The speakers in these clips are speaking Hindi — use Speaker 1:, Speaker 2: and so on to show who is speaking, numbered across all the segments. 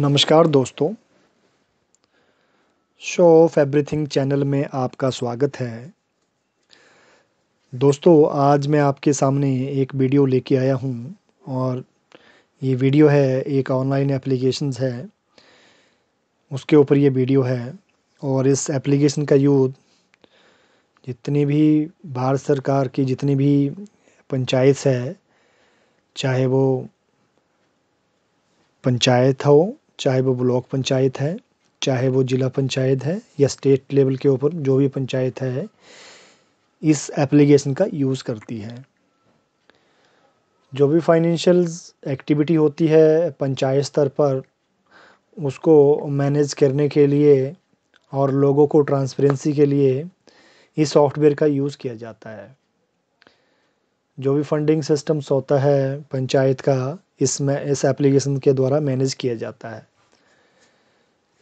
Speaker 1: नमस्कार दोस्तों शो ऑफ एवरीथिंग चैनल में आपका स्वागत है दोस्तों आज मैं आपके सामने एक वीडियो लेके आया हूँ और ये वीडियो है एक ऑनलाइन एप्लीकेशन है उसके ऊपर ये वीडियो है और इस एप्लीकेशन का यूज जितनी भी भारत सरकार की जितनी भी पंचायत है चाहे वो पंचायत हो चाहे वो ब्लॉक पंचायत है चाहे वो ज़िला पंचायत है या स्टेट लेवल के ऊपर जो भी पंचायत है इस एप्लीकेशन का यूज़ करती है जो भी फाइनेंशियल एक्टिविटी होती है पंचायत स्तर पर उसको मैनेज करने के लिए और लोगों को ट्रांसपेरेंसी के लिए इस सॉफ्टवेयर का यूज़ किया जाता है जो भी फंडिंग सिस्टम्स होता है पंचायत का इसमें इस एप्लीकेशन के द्वारा मैनेज किया जाता है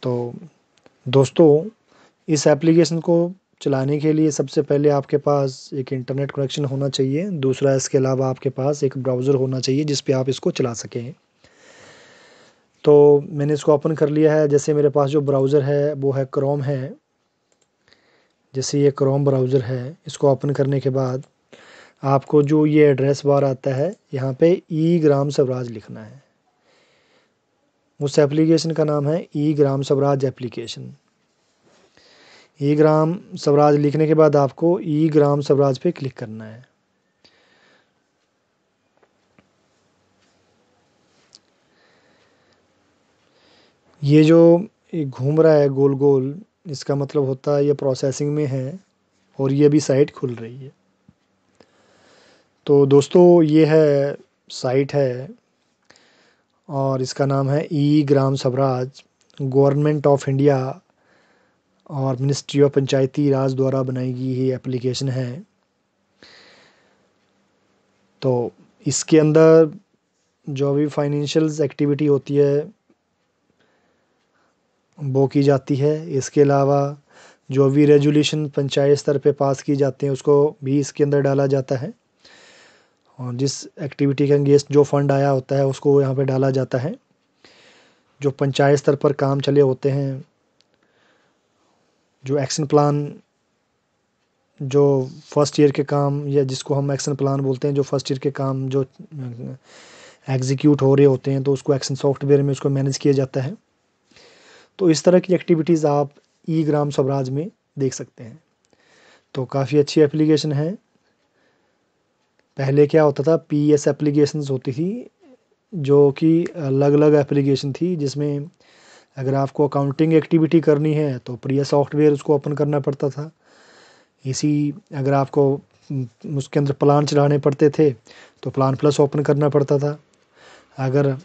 Speaker 1: तो दोस्तों इस एप्लीकेशन को चलाने के लिए सबसे पहले आपके पास एक इंटरनेट कनेक्शन होना चाहिए दूसरा इसके अलावा आपके पास एक ब्राउज़र होना चाहिए जिस पे आप इसको चला सकें तो मैंने इसको ओपन कर लिया है जैसे मेरे पास जो ब्राउज़र है वो है क्रोम है जैसे ये क्रोम ब्राउज़र है इसको ओपन करने के बाद आपको जो ये एड्रेस बार आता है यहाँ पे ई ग्राम स्वराज लिखना है उस एप्लीकेशन का नाम है e Gram Swaraj application e Gram Swaraj लिखने के बाद आपको ई ग्राम स्वराज पे क्लिक करना है ये जो घूम रहा है गोल गोल इसका मतलब होता है ये प्रोसेसिंग में है और ये भी साइट खुल रही है तो दोस्तों ये है साइट है और इसका नाम है e Gram Swaraj government of India और मिनिस्ट्री ऑफ पंचायती राज द्वारा बनाई गई ही एप्लीकेशन है तो इसके अंदर जो भी फाइनेंशियल एक्टिविटी होती है वो की जाती है इसके अलावा जो भी रेजुलेशन पंचायत स्तर पे पास की जाते हैं उसको भी इसके अंदर डाला जाता है और जिस एक्टिविटी के अंगेस्ट जो फंड आया होता है उसको यहाँ पे डाला जाता है जो पंचायत स्तर पर काम चले होते हैं जो एक्शन प्लान जो फर्स्ट ईयर के काम या जिसको हम एक्शन प्लान बोलते हैं जो फर्स्ट ईयर के काम जो एग्जीक्यूट हो रहे होते हैं तो उसको एक्शन सॉफ्टवेयर में उसको मैनेज किया जाता है तो इस तरह की एक्टिविटीज़ आप ई ग्राम स्वराज में देख सकते हैं तो काफ़ी अच्छी एप्लीकेशन है पहले क्या होता था पी एस एप्लीकेशंस होती थी जो कि अलग अलग एप्लीकेशन थी जिसमें अगर आपको अकाउंटिंग एक्टिविटी करनी है तो प्रिया सॉफ्टवेयर उसको ओपन करना पड़ता था इसी अगर आपको उसके अंदर प्लान चलाने पड़ते थे तो प्लान प्लस ओपन करना पड़ता था अगर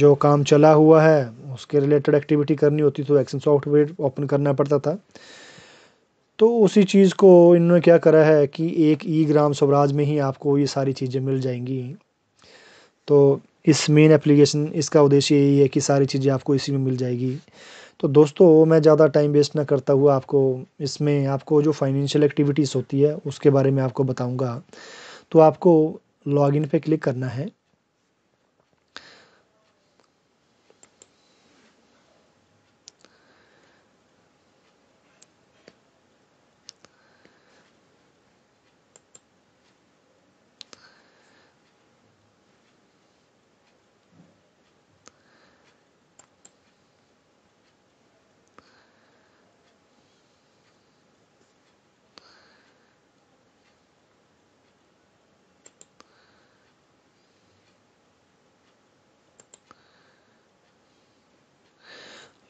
Speaker 1: जो काम चला हुआ है उसके रिलेटेड एक्टिविटी करनी होती तो एक्शन सॉफ्टवेयर ओपन करना पड़ता था तो उसी चीज़ को इन्होंने क्या करा है कि एक ई ग्राम स्वराज में ही आपको ये सारी चीज़ें मिल जाएंगी तो इस मेन एप्लीकेशन इसका उद्देश्य यही है कि सारी चीज़ें आपको इसी में मिल जाएगी तो दोस्तों मैं ज़्यादा टाइम वेस्ट ना करता हुआ आपको इसमें आपको जो फाइनेंशियल एक्टिविटीज़ होती है उसके बारे में आपको बताऊँगा तो आपको लॉगिन पे क्लिक करना है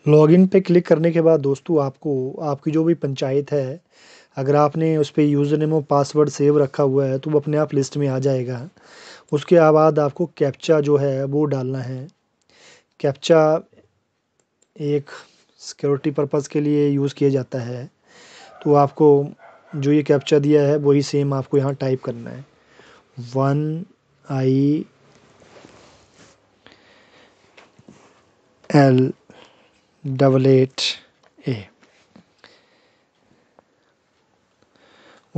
Speaker 1: लॉगिन पे क्लिक करने के बाद दोस्तों आपको आपकी जो भी पंचायत है अगर आपने उस पर यूज़र नेम और पासवर्ड सेव रखा हुआ है तो वो अपने आप लिस्ट में आ जाएगा उसके बाद आपको कैप्चा जो है वो डालना है कैप्चा एक सिक्योरिटी पर्पज़ के लिए यूज़ किया जाता है तो आपको जो ये कैप्चा दिया है वही सेम आपको यहाँ टाइप करना है one I L double eight A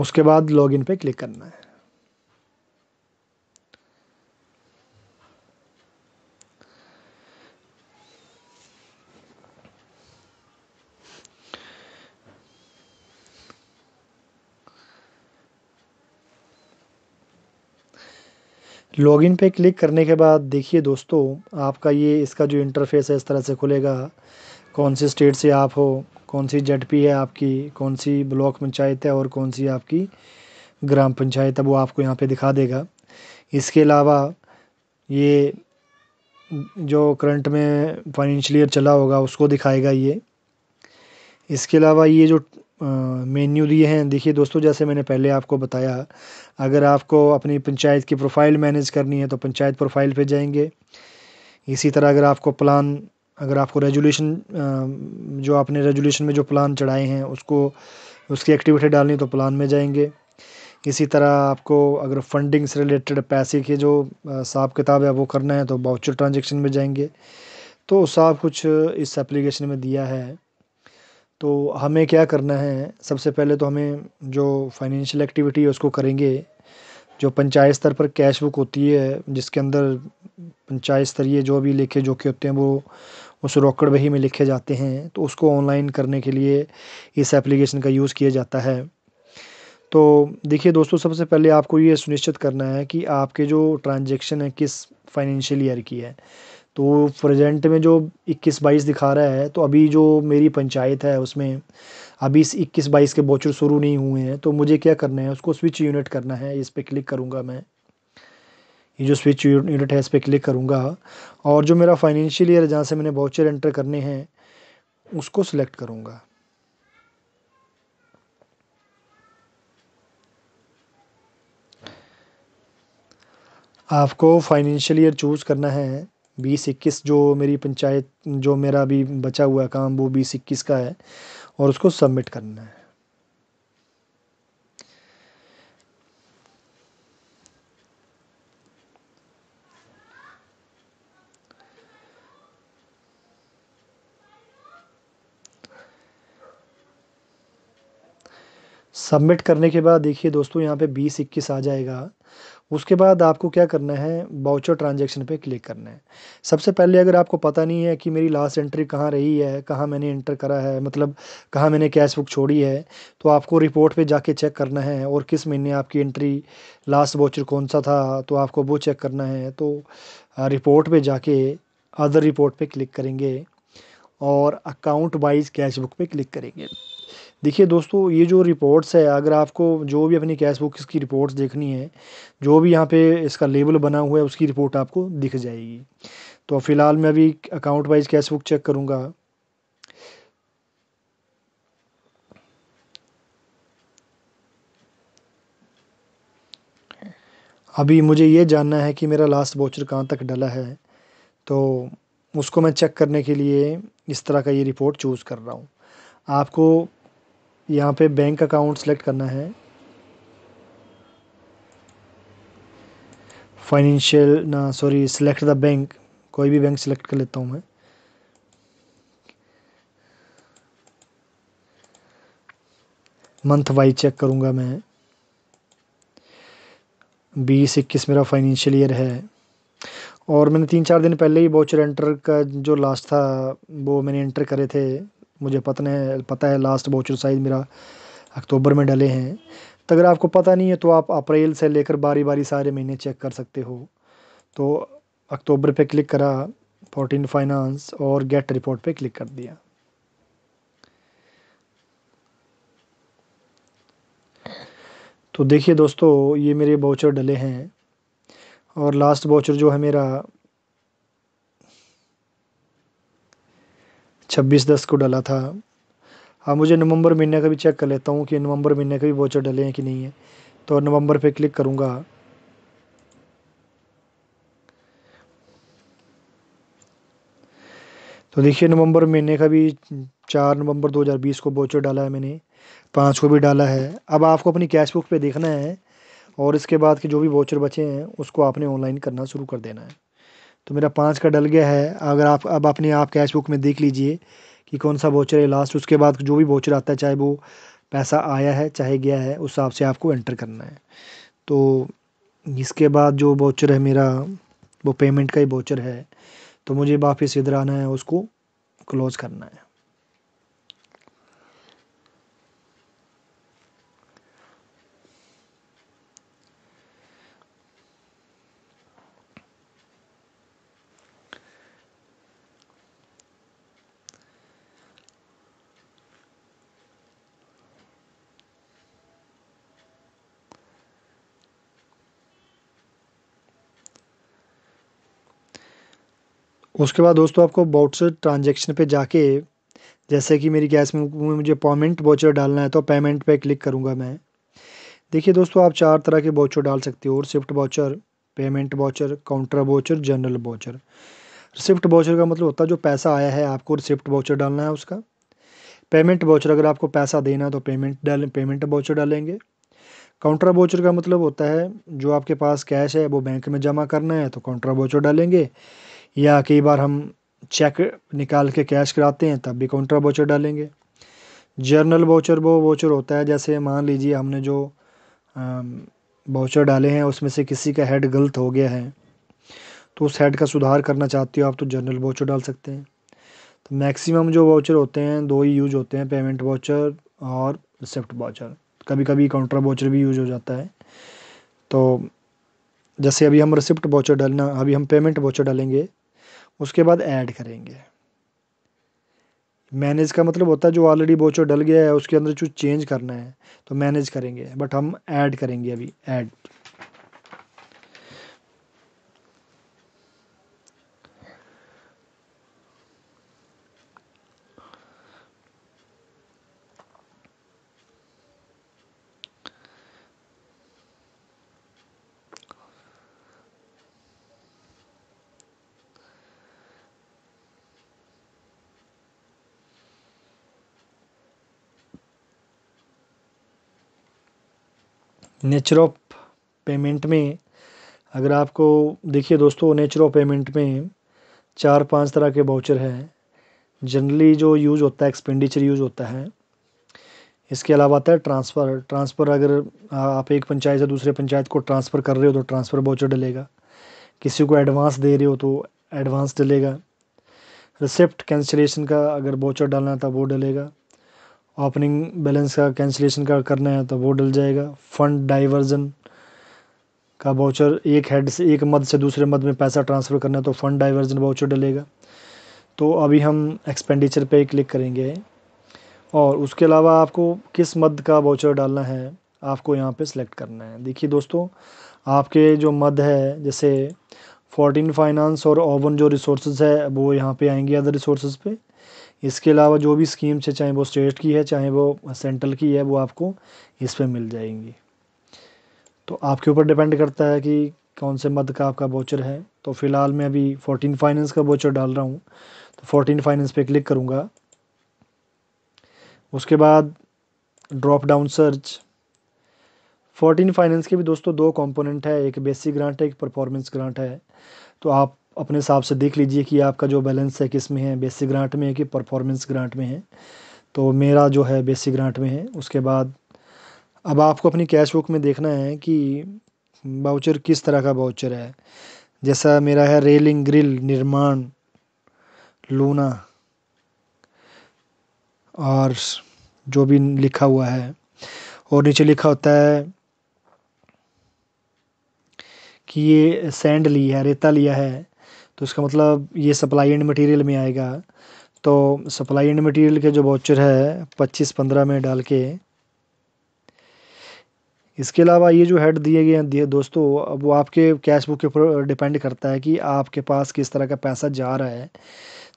Speaker 1: उसके बाद लॉगिन पे क्लिक करना है लॉगिन पे क्लिक करने के बाद देखिए दोस्तों आपका ये इसका जो इंटरफेस है इस तरह से खुलेगा कौन सी स्टेट से आप हो कौन सी पी है आपकी कौन सी ब्लॉक पंचायत है और कौन सी आपकी ग्राम पंचायत है वो आपको यहाँ पे दिखा देगा इसके अलावा ये जो करंट में फाइनेंशियल ईयर चला होगा उसको दिखाएगा ये इसके अलावा ये जो मेन्यू दिए हैं देखिए दोस्तों जैसे मैंने पहले आपको बताया अगर आपको अपनी पंचायत की प्रोफाइल मैनेज करनी है तो पंचायत प्रोफाइल पे जाएंगे इसी तरह अगर आपको प्लान अगर आपको रेजुलेशन जो आपने रेजुलेशन में जो प्लान चढ़ाए हैं उसको उसकी एक्टिविटी डालनी तो प्लान में जाएंगे इसी तरह आपको अगर फंडिंग से रिलेटेड पैसे के जो हिसाब किताब है वो करना है तो बाउचर ट्रांजेक्शन में जाएंगे तो सब कुछ इस एप्लीकेशन में दिया है तो हमें क्या करना है सबसे पहले तो हमें जो फाइनेंशियल एक्टिविटी है उसको करेंगे जो पंचायत स्तर पर कैश बुक होती है जिसके अंदर पंचायत स्तरीय जो भी लेखे जोखे होते हैं वो उस रोकड़ बही में लिखे जाते हैं तो उसको ऑनलाइन करने के लिए इस एप्लीकेशन का यूज़ किया जाता है तो देखिए दोस्तों सबसे पहले आपको ये सुनिश्चित करना है कि आपके जो ट्रांजेक्शन है किस फाइनेंशियल ईयर की है तो प्रेजेंट में जो इक्कीस बाईस दिखा रहा है तो अभी जो मेरी पंचायत है उसमें अभी इस इक्कीस बाईस के बोचर शुरू नहीं हुए हैं तो मुझे क्या करना है उसको स्विच यूनिट करना है इस पर क्लिक करूँगा मैं ये जो स्विच यूनिट है इस पर क्लिक करूँगा और जो मेरा फाइनेंशियल ईयर जहाँ से मैंने बाउचर एंटर करने हैं उसको सिलेक्ट करूँगा आपको फाइनेंशियल ईयर चूज़ करना है बीस इक्कीस जो मेरी पंचायत जो मेरा अभी बचा हुआ काम वो बीस इक्कीस का है और उसको सबमिट करना है सबमिट करने के बाद देखिए दोस्तों यहाँ पे बीस इक्कीस आ जाएगा उसके बाद आपको क्या करना है बाउचर ट्रांजेक्शन पे क्लिक करना है सबसे पहले अगर आपको पता नहीं है कि मेरी लास्ट एंट्री कहाँ रही है कहाँ मैंने एंटर करा है मतलब कहाँ मैंने कैश बुक छोड़ी है तो आपको रिपोर्ट पे जाके चेक करना है और किस महीने आपकी एंट्री लास्ट बाउचर कौन सा था तो आपको वो चेक करना है तो रिपोर्ट पर जाके अदर रिपोर्ट पर क्लिक करेंगे और अकाउंट वाइज कैश बुक पर क्लिक करेंगे देखिए दोस्तों ये जो रिपोर्ट्स है अगर आपको जो भी अपनी कैश बुक्स की रिपोर्ट्स देखनी है जो भी यहाँ पे इसका लेबल बना हुआ है उसकी रिपोर्ट आपको दिख जाएगी तो फ़िलहाल मैं अभी account wise cash book check करूँगा अभी मुझे ये जानना है कि मेरा लास्ट वाउचर कहाँ तक डला है तो उसको मैं चेक करने के लिए इस तरह का ये रिपोर्ट चूज़ कर रहा हूँ आपको यहाँ पे बैंक अकाउंट सेलेक्ट करना है फाइनेंशियल ना सॉरी सेलेक्ट द बैंक कोई भी बैंक सेलेक्ट कर लेता हूँ मैं मंथ वाइज चेक करूँगा मैं बीस इक्कीस मेरा फाइनेंशियल ईयर है और मैंने तीन चार दिन पहले ही वाउचर एंटर का जो लास्ट था वो मैंने एंटर करे थे मुझे पता है पता है लास्ट वाउचर साइज मेरा अक्टूबर में डले हैं तो अगर आपको पता नहीं है तो आप अप्रैल से लेकर बारी बारी सारे महीने चेक कर सकते हो तो अक्टूबर पे क्लिक करा फोर्टीन फाइनेंस और गेट रिपोर्ट पे क्लिक कर दिया तो देखिए दोस्तों ये मेरे बाउचर डले हैं और लास्ट बाउचर जो है मेरा छब्बीस दस को डला था हाँ मुझे नवंबर महीने का भी चेक कर लेता हूँ कि नवंबर महीने का भी वाचर डले हैं कि नहीं है तो नवंबर पे क्लिक करूँगा तो देखिए नवंबर महीने का भी चार नवंबर 2020 को वाचर डाला है मैंने पाँच को भी डाला है अब आपको अपनी कैशबुक पे देखना है और इसके बाद के जो भी वाचर बचे हैं उसको आपने ऑनलाइन करना शुरू कर देना है तो मेरा पाँच का डल गया है अगर आप अब अपने आप कैश बुक में देख लीजिए कि कौन सा वाउचर है लास्ट उसके बाद जो भी वाउचर आता है चाहे वो पैसा आया है चाहे गया है उस हिसाब से आपको एंटर करना है तो इसके बाद जो वाउचर है मेरा वो पेमेंट का ही वाउचर है तो मुझे वापस इधर आना है उसको क्लोज़ करना है उसके बाद दोस्तों आपको से ट्रांजेक्शन पर जाके जैसे कि मेरी गैस में मुझे पेमेंट वाउचर डालना है तो पेमेंट पे क्लिक करूँगा मैं देखिए दोस्तों आप चार तरह के बॉचर डाल सकते हो receipt voucher payment voucher counter voucher journal voucher receipt voucher का मतलब होता है जो पैसा आया है आपको रिसिप्ट वाउचर डालना है उसका पेमेंट बॉचर अगर आपको पैसा देना है तो पेमेंट डाल पेमेंट बॉचर डालेंगे काउंटर वाउचर का मतलब होता है जो आपके पास कैश है वो बैंक में जमा करना है तो काउंटर वाउचर डालेंगे या कई बार हम चेक निकाल के कैश कराते हैं तब भी काउंटर वाउचर डालेंगे जर्नल वाउचर वो वाउचर होता है जैसे मान लीजिए हमने जो वाउचर डाले हैं उसमें से किसी का हेड गलत हो गया है तो उस हेड का सुधार करना चाहते हो आप तो जर्नल वाउचर डाल सकते हैं तो मैक्सिमम जो वाउचर होते हैं दो ही यूज होते हैं पेमेंट वाउचर और रिसिप्ट वाउचर कभी कभी काउंटर वाउचर भी यूज हो जाता है तो जैसे अभी हम रिसिप्ट वाउचर डालना अभी हम पेमेंट वाउचर डालेंगे उसके बाद ऐड करेंगे मैनेज का मतलब होता है जो ऑलरेडी बोचो डल गया है उसके अंदर कुछ चेंज करना है तो मैनेज करेंगे बट हम ऐड करेंगे अभी ऐड नेचर ऑफ पेमेंट में अगर आपको देखिए दोस्तों नेचर ऑफ पेमेंट में चार पांच तरह के वाउचर हैं जनरली जो यूज़ होता है एक्सपेंडिचर यूज़ होता है इसके अलावा आता है ट्रांसफ़र ट्रांसफ़र अगर आप एक पंचायत से दूसरे पंचायत को ट्रांसफ़र कर रहे हो तो ट्रांसफ़र वाउचर डलेगा किसी को एडवांस दे रहे हो तो एडवांस डलेगा रिसिप्ट कैंसिलेशन का अगर वाउचर डालना था वो डलेगा ओपनिंग बैलेंस का कैंसिलेशन का करना है तो वो डल जाएगा फंड डाइवर्जन का वाउचर एक हेड से एक मद से दूसरे मद में पैसा ट्रांसफ़र करना है तो फंड डाइवर्जन वाउचर डलेगा तो अभी हम एक्सपेंडिचर पे क्लिक करेंगे और उसके अलावा आपको किस मद का वाउचर डालना है आपको यहाँ पे सिलेक्ट करना है देखिए दोस्तों आपके जो मद है जैसे फोर्टीन फाइनेंस और ओवन जो रिसोर्सेज है वो यहाँ पे आएंगे अदर रिसोर्सेज पे इसके अलावा जो भी स्कीम्स है चाहे वो स्टेट की है चाहे वो सेंट्रल की है वो आपको इस पर मिल जाएंगी तो आपके ऊपर डिपेंड करता है कि कौन से मद का आपका बोचर है तो फ़िलहाल मैं अभी फ़ोर्टीन फाइनेंस का बोचर डाल रहा हूँ तो फ़ोर्टीन फाइनेंस पे क्लिक करूँगा उसके बाद drop down search fourteen finance के भी दोस्तों दो कंपोनेंट है एक बेसिक ग्रांट है एक परफॉर्मेंस ग्रांट है तो आप अपने हिसाब से देख लीजिए कि आपका जो बैलेंस है किस में है बेसिक ग्रांट में है कि परफॉर्मेंस ग्रांट में है तो मेरा जो है बेसिक ग्रांट में है उसके बाद अब आपको अपनी कैश बुक में देखना है कि बाउचर किस तरह का बाउचर है जैसा मेरा है रेलिंग ग्रिल निर्माण लूना और जो भी लिखा हुआ है और नीचे लिखा होता है कि ये सैंड लिया है रेता लिया है तो इसका मतलब ये सप्लाई एंड मटेरियल में आएगा तो सप्लाई एंड मटेरियल के जो वाउचर है पच्चीस पंद्रह में डाल के इसके अलावा ये जो हेड दिए गए दिए दोस्तों अब वो आपके कैश बुक के ऊपर डिपेंड करता है कि आपके पास किस तरह का पैसा जा रहा है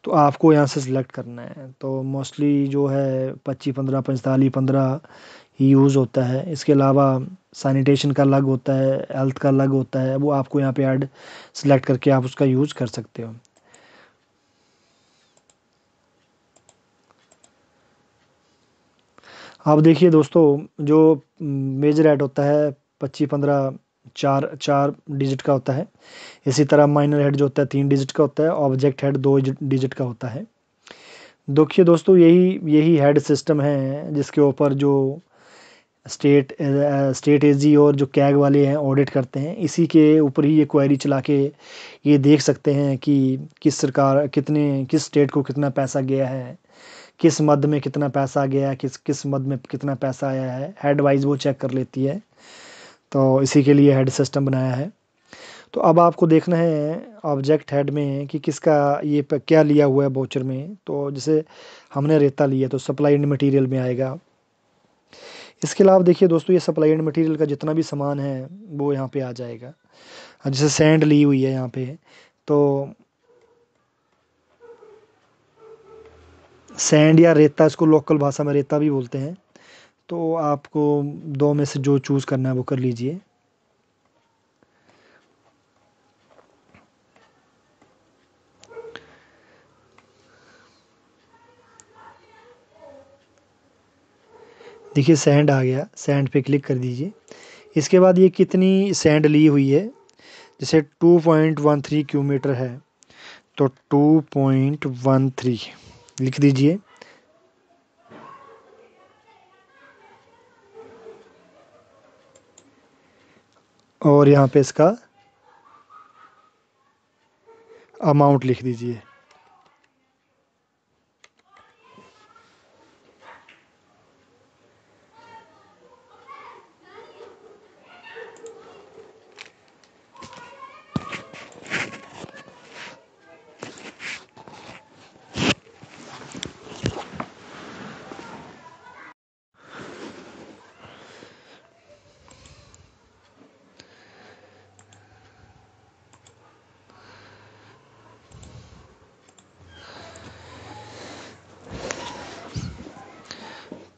Speaker 1: तो आपको यहाँ से सिलेक्ट करना है तो मोस्टली जो है पच्चीस पंद्रह पैंतालीस पंद्रह ही यूज़ होता है इसके अलावा सैनिटेशन का अलग होता है हेल्थ का अलग होता है वो आपको यहाँ पे ऐड सेलेक्ट करके आप उसका यूज़ कर सकते हो आप देखिए दोस्तों जो मेजर ऐड होता है पच्चीस पंद्रह चार चार डिजिट का होता है इसी तरह माइनर हेड जो होता है तीन डिजिट का होता है ऑब्जेक्ट हेड दो डिजिट का होता है देखिए दोस्तों यही यही हेड सिस्टम है जिसके ऊपर जो स्टेट स्टेट एसजी और जो कैग वाले हैं ऑडिट करते हैं इसी के ऊपर ही ये क्वायरी चला के ये देख सकते हैं कि किस सरकार कितने किस स्टेट को कितना पैसा गया है किस मद में कितना पैसा गया है किस किस मद में कितना पैसा आया है हेड वाइज वो चेक कर लेती है तो इसी के लिए हेड सिस्टम बनाया है तो अब आपको देखना है ऑब्जेक्ट हेड में कि किसका ये क्या लिया हुआ है बोचर में तो जैसे हमने रेता लिया तो सप्लाई एंड मटेरियल में आएगा इसके अलावा देखिए दोस्तों ये सप्लाई एंड मटेरियल का जितना भी सामान है वो यहाँ पे आ जाएगा जैसे सैंड ली हुई है यहाँ पे तो सैंड या रेता इसको लोकल भाषा में रेता भी बोलते हैं तो आपको दो में से जो चूज़ करना है वो कर लीजिए देखिए सेंड आ गया सेंड पे क्लिक कर दीजिए इसके बाद ये कितनी सेंड ली हुई है जैसे 2.13 किलोमीटर है तो 2.13 लिख दीजिए और यहाँ पे इसका अमाउंट लिख दीजिए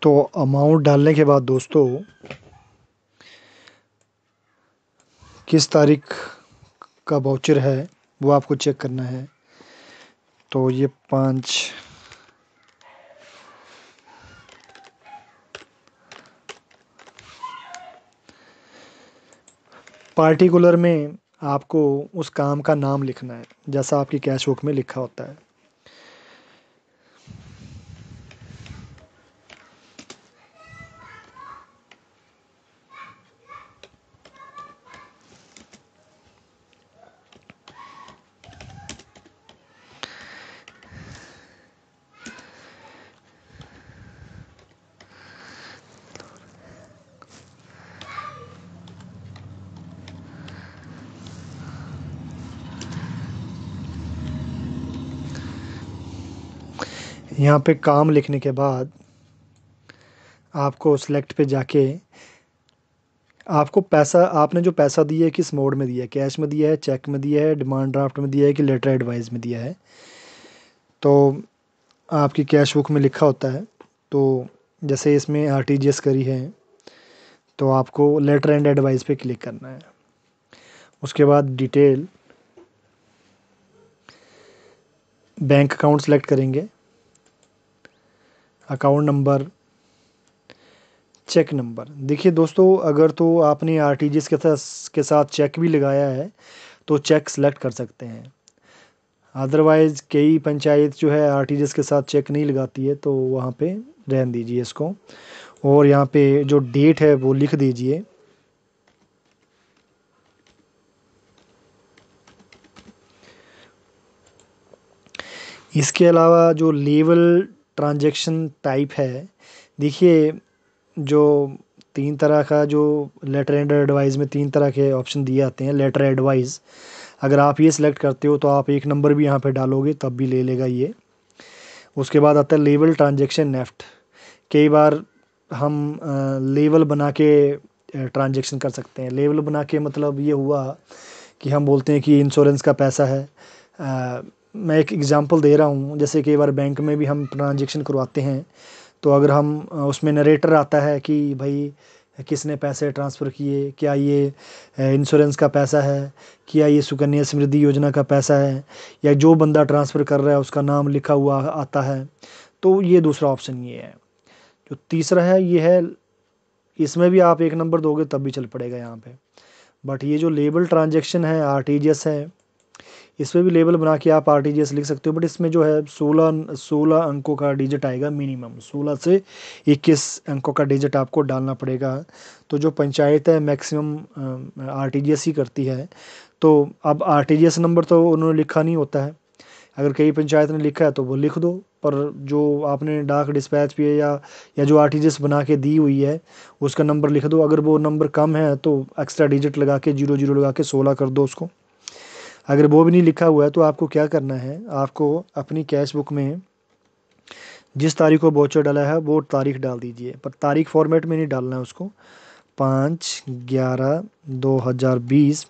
Speaker 1: तो अमाउंट डालने के बाद दोस्तों किस तारीख का वाउचर है वो आपको चेक करना है तो ये पाँच पार्टिकुलर में आपको उस काम का नाम लिखना है जैसा आपकी कैश बुक में लिखा होता है यहाँ पे काम लिखने के बाद आपको सेलेक्ट पे जाके आपको पैसा आपने जो पैसा दिया है किस मोड में दिया है कैश में दिया है चेक में दिया है डिमांड ड्राफ्ट में दिया है कि लेटर एडवाइस में दिया है तो आपकी कैश बुक में लिखा होता है तो जैसे इसमें आर करी है तो आपको लेटर एंड एडवाइस पे क्लिक करना है उसके बाद डिटेल बैंक अकाउंट सेलेक्ट करेंगे अकाउंट नंबर चेक नंबर देखिए दोस्तों अगर तो आपने आर के साथ के साथ चेक भी लगाया है तो चेक सेलेक्ट कर सकते हैं अदरवाइज़ कई पंचायत जो है आर के साथ चेक नहीं लगाती है तो वहाँ पे रहन दीजिए इसको और यहाँ पे जो डेट है वो लिख दीजिए इसके अलावा जो लेवल ट्रांजेक्शन टाइप है देखिए जो तीन तरह का जो लेटर एंड एडवाइस में तीन तरह के ऑप्शन दिए आते हैं लेटर एडवाइस अगर आप ये सिलेक्ट करते हो तो आप एक नंबर भी यहाँ पे डालोगे तब भी ले लेगा ये उसके बाद आता है लेवल ट्रांजेक्शन नेफ्ट कई बार हम लेवल बना के ट्रांजेक्शन कर सकते हैं लेवल बना के मतलब ये हुआ कि हम बोलते हैं कि इंश्योरेंस का पैसा है मैं एक एग्ज़ाम्पल दे रहा हूँ जैसे कई बार बैंक में भी हम ट्रांजेक्शन करवाते हैं तो अगर हम उसमें नरेटर आता है कि भाई किसने पैसे ट्रांसफ़र किए क्या ये इंश्योरेंस का पैसा है क्या ये सुकन्या समृद्धि योजना का पैसा है या जो बंदा ट्रांसफ़र कर रहा है उसका नाम लिखा हुआ आता है तो ये दूसरा ऑप्शन ये है जो तीसरा है ये है इसमें भी आप एक नंबर दोगे तब भी चल पड़ेगा यहाँ पे बट ये जो लेबल ट्रांजेक्शन है आर है इस पर भी लेबल बना के आप आर लिख सकते हो बट इसमें जो है सोलह सोलह अंकों का डिजिट आएगा मिनिमम सोलह से इक्कीस अंकों का डिजिट आपको डालना पड़ेगा तो जो पंचायत है मैक्सिमम आर ही करती है तो अब आर नंबर तो उन्होंने लिखा नहीं होता है अगर कई पंचायत ने लिखा है तो वो लिख दो पर जो आपने डाक डिस्पैच पे या या जो आर बना के दी हुई है उसका नंबर लिख दो अगर वो नंबर कम है तो एक्स्ट्रा डिजिट लगा के जीरो जीरो लगा के सोलह कर दो उसको अगर वो भी नहीं लिखा हुआ है तो आपको क्या करना है आपको अपनी कैश बुक में जिस तारीख को बोचर डाला है वो तारीख डाल दीजिए पर तारीख फॉर्मेट में नहीं डालना है उसको पाँच ग्यारह दो हज़ार बीस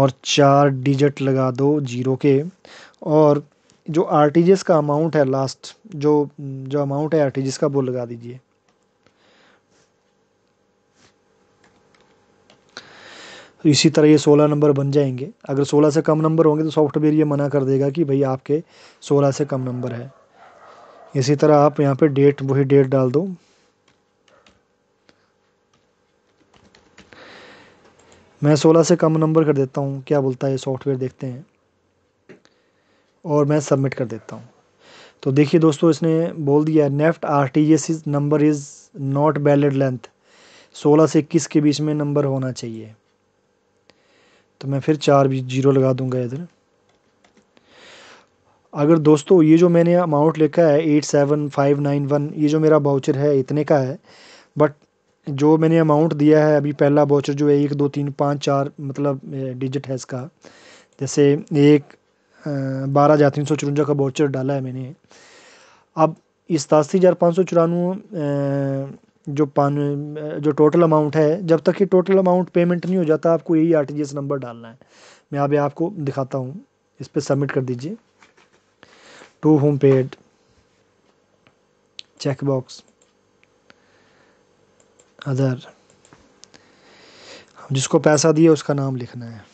Speaker 1: और चार डिजिट लगा दो जीरो के और जो आर का अमाउंट है लास्ट जो जो अमाउंट है आर का वो लगा दीजिए तो इसी तरह ये सोलह नंबर बन जाएंगे अगर सोलह से कम नंबर होंगे तो सॉफ्टवेयर ये मना कर देगा कि भाई आपके सोलह से कम नंबर है इसी तरह आप यहाँ पे डेट वही डेट डाल दो मैं सोलह से कम नंबर कर देता हूँ क्या बोलता है सॉफ्टवेयर देखते हैं और मैं सबमिट कर देता हूँ तो देखिए दोस्तों इसने बोल दिया है NEFT R T S number is not valid length सोलह से इक्कीस के बीच में नंबर होना चाहिए तो मैं फिर चार भी जीरो लगा दूंगा इधर अगर दोस्तों ये जो मैंने अमाउंट लिखा है eight seven five nine one ये जो मेरा बाउचर है इतने का है बट जो मैंने अमाउंट दिया है अभी पहला बाउचर जो है एक दो तीन पाँच चार मतलब डिजिट है इसका जैसे एक बारह हज़ार तीन सौ चुरुंजा का बाउचर डाला है मैंने अब इस सतासी हज़ार पाँच सौ चुरानवे जो पान जो टोटल अमाउंट है जब तक कि टोटल अमाउंट पेमेंट नहीं हो जाता आपको यही आर नंबर डालना है मैं अभी आपको दिखाता हूँ इस पर सबमिट कर दीजिए to whom paid check box other जिसको पैसा दिया उसका नाम लिखना है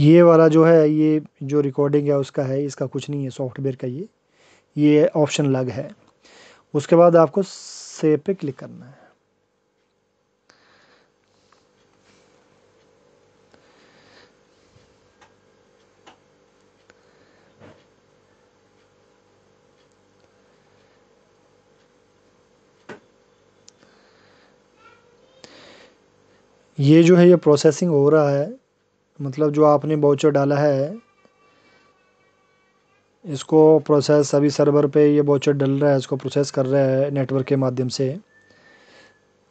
Speaker 1: ये वाला जो है ये जो रिकॉर्डिंग है उसका है इसका कुछ नहीं है सॉफ्टवेयर का ये ये ऑप्शन लग है उसके बाद आपको सेव पे क्लिक करना है ये जो है ये प्रोसेसिंग हो रहा है मतलब जो आपने बाउचर डाला है इसको प्रोसेस अभी सर्वर पे ये बाउचर डल रहा है इसको प्रोसेस कर रहा है नेटवर्क के माध्यम से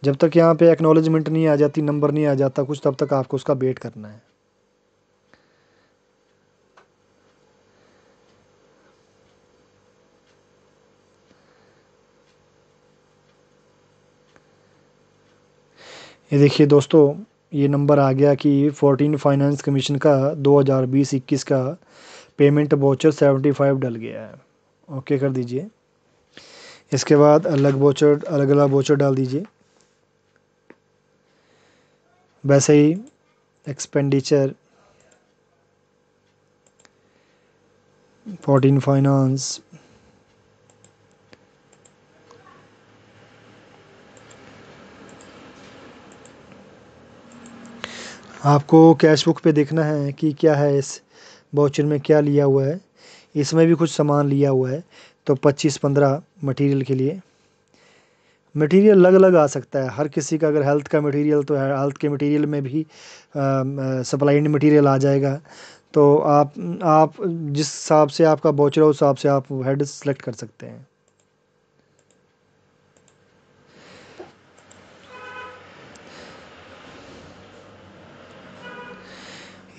Speaker 1: जब तक यहाँ पे एक्नोलेजमेंट नहीं आ जाती नंबर नहीं आ जाता कुछ तब तक आपको उसका वेट करना है ये देखिए दोस्तों ये नंबर आ गया कि फोर्टीन फाइनेंस कमीशन का 2020-21 का पेमेंट बोचर 75 डल गया है ओके कर दीजिए इसके बाद अलग बोचर अलग अलग बोचर डाल दीजिए वैसे ही एक्सपेंडिचर फोर्टीन फाइनेंस आपको कैश बुक पे देखना है कि क्या है इस बाउचर में क्या लिया हुआ है इसमें भी कुछ सामान लिया हुआ है तो पच्चीस पंद्रह मटेरियल के लिए मटेरियल अलग अलग आ सकता है हर किसी का अगर हेल्थ का मटेरियल तो हेल्थ के मटेरियल में भी सप्लाइड मटेरियल आ जाएगा तो आप आप जिस हिसाब से आपका बाउचर हो उस हिसाब से आप हेड सेलेक्ट कर सकते हैं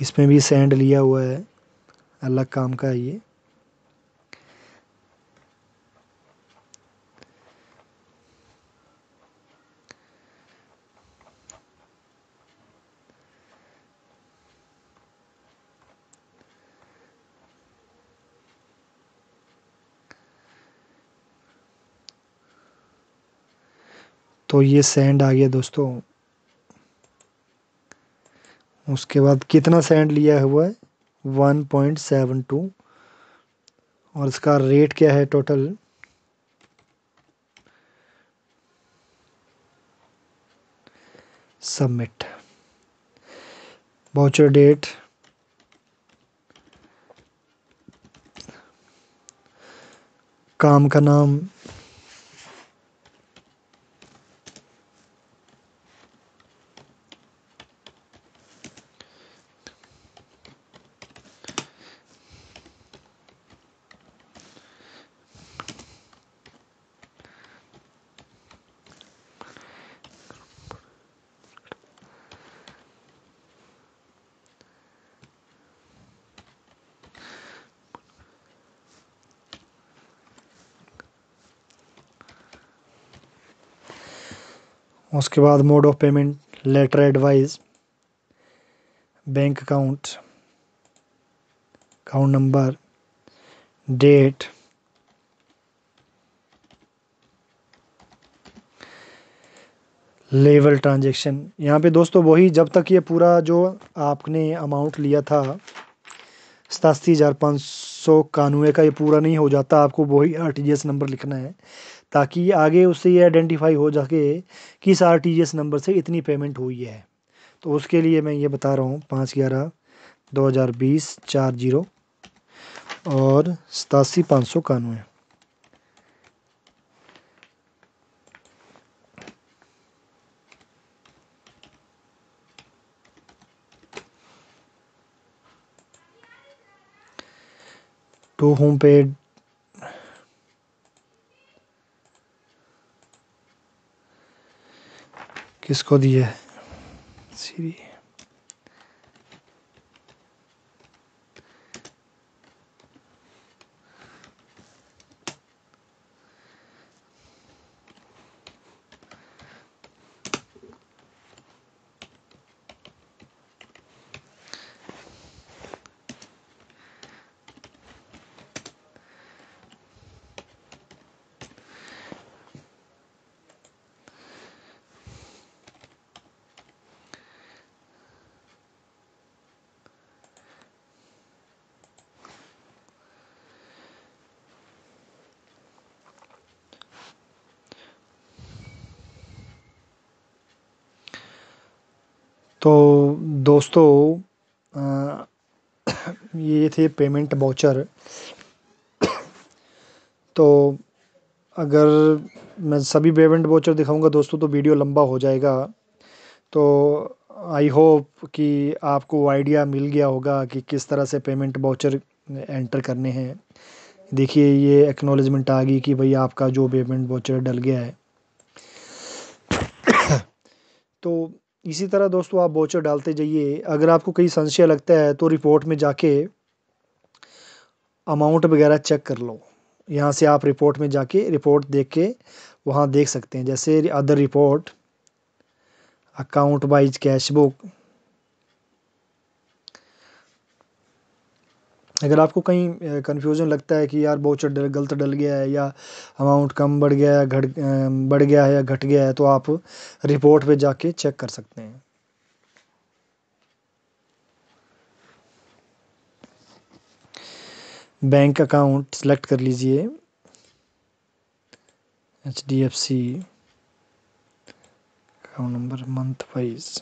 Speaker 1: इसमें भी सैंड लिया हुआ है अलग काम का है ये तो ये सैंड आ गया दोस्तों उसके बाद कितना सैंड लिया हुआ है वन पॉइंट सेवन टू और इसका रेट क्या है टोटल सबमिट वाउचर डेट काम का नाम उसके बाद mode of payment letter advice bank account account number date level transaction यहाँ पे दोस्तों वही जब तक ये पूरा जो आपने अमाउंट लिया था सतासी हज़ार पाँच सौ कानवे का ये पूरा नहीं हो जाता आपको वही R T G S number लिखना है ताकि आगे उससे ये आइडेंटिफाई हो जाके किस आर नंबर से इतनी पेमेंट हुई है तो उसके लिए मैं ये बता रहा हूँ पाँच ग्यारह दो हज़ार बीस चार जीरो और सतासी पाँच सौ इक्यानवे टू होम पेड किसको दिया है सीरी तो दोस्तों ये थे पेमेंट बाउचर तो अगर मैं सभी पेमेंट बाउचर दिखाऊंगा दोस्तों तो वीडियो लंबा हो जाएगा तो आई होप कि आपको आइडिया मिल गया होगा कि किस तरह से पेमेंट बाउचर एंटर करने हैं देखिए ये एक्नॉलेजमेंट आ गई कि भाई आपका जो पेमेंट बाउचर डल गया है तो इसी तरह दोस्तों आप बोचर डालते जाइए अगर आपको कहीं संशय लगता है तो रिपोर्ट में जाके अमाउंट वगैरह चेक कर लो यहाँ से आप रिपोर्ट में जाके रिपोर्ट देख के वहाँ देख सकते हैं जैसे other report account wise cash book अगर आपको कहीं कन्फ्यूज़न लगता है कि यार बाउचर डल गलत डल गया है या अमाउंट कम बढ़ गया है घट बढ़ गया है या घट गया है तो आप रिपोर्ट पे जाके चेक कर सकते हैं बैंक अकाउंट सेलेक्ट कर लीजिए H D F C account number month wise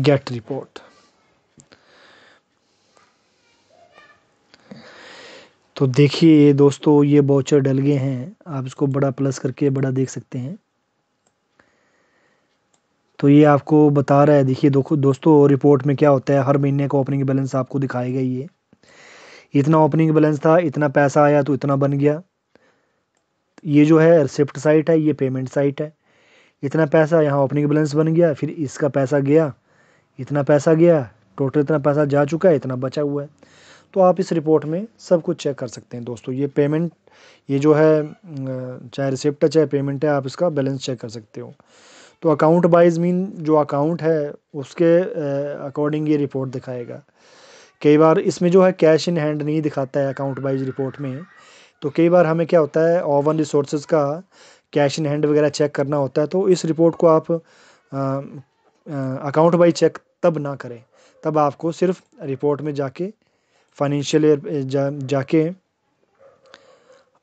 Speaker 1: get report तो देखिए दोस्तों ये बाउचर डल गए हैं आप इसको बड़ा प्लस करके बड़ा देख सकते हैं तो ये आपको बता रहा है देखिए देखो दोस्तों रिपोर्ट में क्या होता है हर महीने का ओपनिंग बैलेंस आपको दिखाएगा ये इतना ओपनिंग बैलेंस था इतना पैसा आया तो इतना बन गया ये जो है रिसिप्ट साइट है ये पेमेंट साइट है इतना पैसा यहाँ ओपनिंग बैलेंस बन गया फिर इसका पैसा गया इतना पैसा गया टोटल इतना पैसा जा चुका है इतना बचा हुआ है तो आप इस रिपोर्ट में सब कुछ चेक कर सकते हैं दोस्तों ये पेमेंट ये जो है चाहे रिसिप्ट है चाहे पेमेंट है आप इसका बैलेंस चेक कर सकते हो तो अकाउंट वाइज मीन जो अकाउंट है उसके अकॉर्डिंग ये रिपोर्ट दिखाएगा कई बार इसमें जो है कैश इन हैंड नहीं दिखाता है अकाउंट वाइज रिपोर्ट में तो कई बार हमें क्या होता है ओवन रिसोर्सेज का कैश इन हैंड वगैरह चेक करना होता है तो इस रिपोर्ट को आप अकाउंट बाई चेक तब ना करें तब आपको सिर्फ रिपोर्ट में जाके फाइनेंशियल ईयर जा, जाके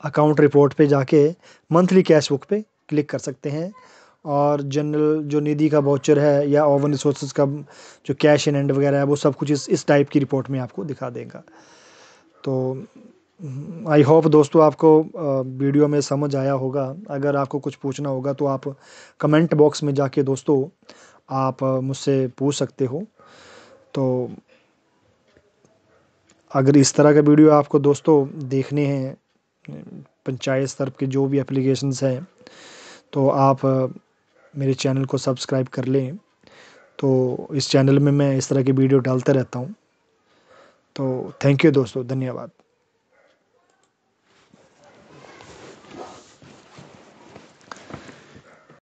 Speaker 1: अकाउंट रिपोर्ट पे जाके मंथली कैश बुक पे क्लिक कर सकते हैं और जनरल जो निधि का वाउचर है या ओवन रिसोर्सेज का जो कैश इन एंड वगैरह है वो सब कुछ इस इस टाइप की रिपोर्ट में आपको दिखा देगा तो आई हम्म, होप दोस्तों आपको वीडियो में समझ आया होगा अगर आपको कुछ पूछना होगा तो आप कमेंट बॉक्स में जाके दोस्तों आप मुझसे पूछ सकते हो तो अगर इस तरह का वीडियो आपको दोस्तों देखने हैं पंचायत स्तर के जो भी एप्लीकेशंस हैं तो आप मेरे चैनल को सब्सक्राइब कर लें तो इस चैनल में मैं इस तरह की वीडियो डालता रहता हूँ तो थैंक यू दोस्तों धन्यवाद